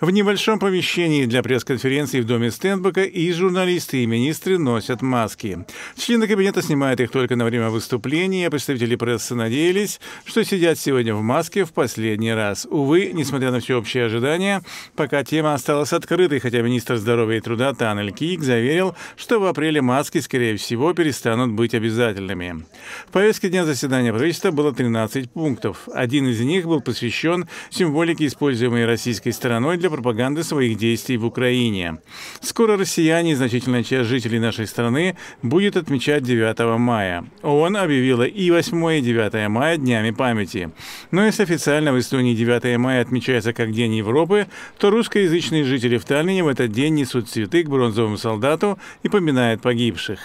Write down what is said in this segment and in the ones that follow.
В небольшом помещении для пресс-конференции в доме Стенбека и журналисты, и министры носят маски. Члены кабинета снимают их только на время выступления, представители прессы надеялись, что сидят сегодня в маске в последний раз. Увы, несмотря на всеобщие ожидания, пока тема осталась открытой, хотя министр здоровья и труда Танель Кик заверил, что в апреле маски, скорее всего, перестанут быть обязательными. В повестке дня заседания правительства было 13 пунктов. Один из них был посвящен символике, используемой российской стороной для для пропаганды своих действий в Украине. Скоро россияне и значительная часть жителей нашей страны будет отмечать 9 мая. ООН объявила и 8 и 9 мая днями памяти. Но если официально в Эстонии 9 мая отмечается как День Европы, то русскоязычные жители в Таллине в этот день несут цветы к бронзовому солдату и поминают погибших.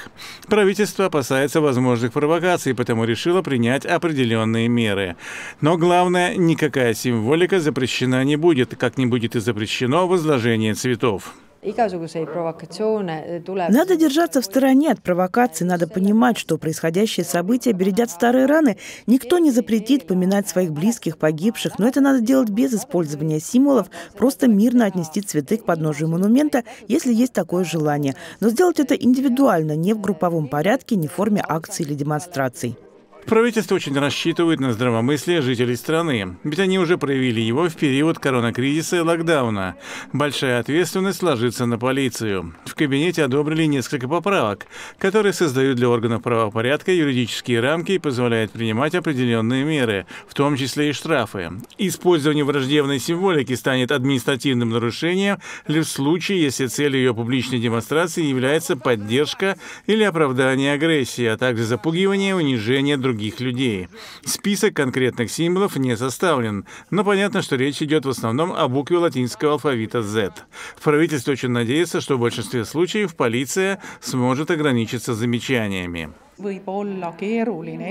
Правительство опасается возможных провокаций, потому решило принять определенные меры. Но главное, никакая символика запрещена не будет, как не будет и запрещено возложение цветов. Э, надо держаться в стороне от провокаций, надо понимать, что происходящие события бередят старые раны. Никто не запретит поминать своих близких, погибших, но это надо делать без использования символов, просто мирно отнести цветы к подножию монумента, если есть такое желание. Но сделать это индивидуально, не в групповом порядке, не в форме акций или демонстраций. Правительство очень рассчитывает на здравомыслие жителей страны, ведь они уже проявили его в период коронакризиса и локдауна. Большая ответственность ложится на полицию. В кабинете одобрили несколько поправок, которые создают для органов правопорядка юридические рамки и позволяют принимать определенные меры, в том числе и штрафы. Использование враждебной символики станет административным нарушением лишь в случае, если целью ее публичной демонстрации является поддержка или оправдание агрессии, а также запугивание и унижение других других людей. Список конкретных символов не составлен, но понятно, что речь идет в основном о букве латинского алфавита Z. Правительство очень надеется, что в большинстве случаев полиция сможет ограничиться замечаниями.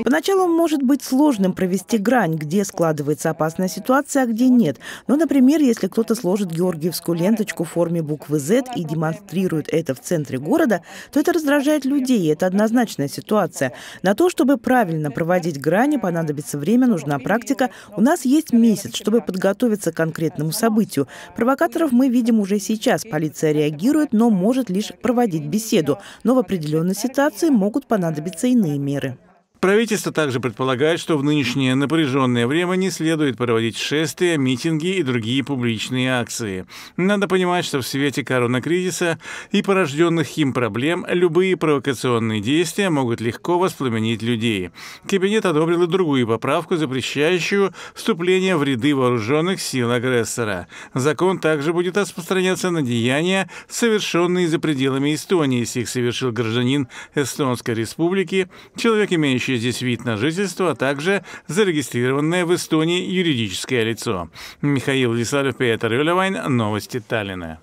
Поначалу может быть сложным провести грань, где складывается опасная ситуация, а где нет. Но, например, если кто-то сложит георгиевскую ленточку в форме буквы Z и демонстрирует это в центре города, то это раздражает людей, и это однозначная ситуация. На то, чтобы правильно проводить грани, понадобится время, нужна практика. У нас есть месяц, чтобы подготовиться к конкретному событию. Провокаторов мы видим уже сейчас. Полиция реагирует, но может лишь проводить беседу. Но в определенной ситуации могут понадобиться принимаются иные меры. Правительство также предполагает, что в нынешнее напряженное время не следует проводить шествия, митинги и другие публичные акции. Надо понимать, что в свете коронакризиса и порожденных им проблем любые провокационные действия могут легко воспламенить людей. Кабинет одобрил и другую поправку, запрещающую вступление в ряды вооруженных сил агрессора. Закон также будет распространяться на деяния, совершенные за пределами Эстонии, если их совершил гражданин Эстонской республики, человек, имеющий имеющее здесь вид на жительство, а также зарегистрированное в Эстонии юридическое лицо. Михаил Лисалев, Петр Юлевайн, Новости Таллина.